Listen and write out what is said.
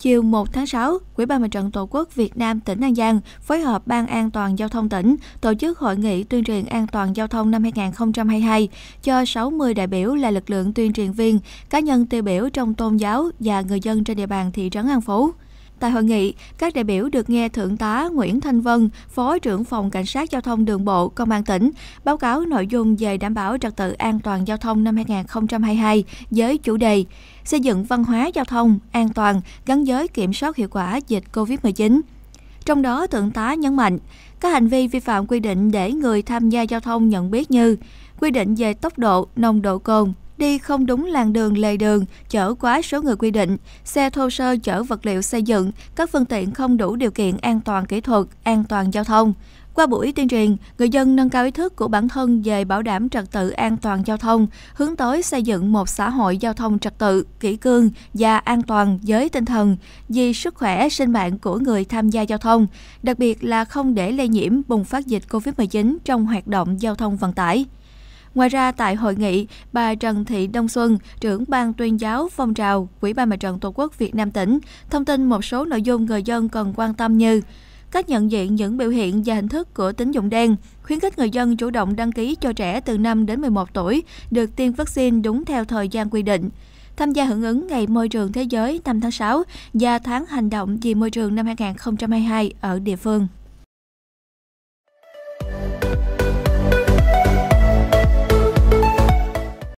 Chiều 1 tháng 6, Quỹ ban Mặt trận Tổ quốc Việt Nam tỉnh An Giang phối hợp Ban An toàn giao thông tỉnh tổ chức hội nghị tuyên truyền an toàn giao thông năm 2022 cho 60 đại biểu là lực lượng tuyên truyền viên, cá nhân tiêu biểu trong tôn giáo và người dân trên địa bàn thị trấn An Phú. Tại hội nghị, các đại biểu được nghe Thượng tá Nguyễn Thanh Vân, Phó trưởng phòng Cảnh sát Giao thông Đường bộ Công an tỉnh, báo cáo nội dung về đảm bảo trật tự an toàn giao thông năm 2022 với chủ đề Xây dựng văn hóa giao thông an toàn gắn với kiểm soát hiệu quả dịch COVID-19. Trong đó, Thượng tá nhấn mạnh, các hành vi vi phạm quy định để người tham gia giao thông nhận biết như quy định về tốc độ, nồng độ cồn, đi không đúng làn đường lề đường, chở quá số người quy định, xe thô sơ chở vật liệu xây dựng, các phương tiện không đủ điều kiện an toàn kỹ thuật, an toàn giao thông. Qua buổi tuyên truyền, người dân nâng cao ý thức của bản thân về bảo đảm trật tự an toàn giao thông, hướng tới xây dựng một xã hội giao thông trật tự, kỹ cương và an toàn với tinh thần vì sức khỏe, sinh mạng của người tham gia giao thông, đặc biệt là không để lây nhiễm bùng phát dịch COVID-19 trong hoạt động giao thông vận tải. Ngoài ra, tại hội nghị, bà Trần Thị Đông Xuân, trưởng ban tuyên giáo phong trào Quỹ ban mặt trận Tổ quốc Việt Nam tỉnh, thông tin một số nội dung người dân cần quan tâm như cách nhận diện những biểu hiện và hình thức của tín dụng đen, khuyến khích người dân chủ động đăng ký cho trẻ từ 5 đến 11 tuổi được tiêm vaccine đúng theo thời gian quy định tham gia hưởng ứng Ngày Môi trường Thế giới 5 tháng 6 và tháng hành động vì môi trường năm 2022 ở địa phương.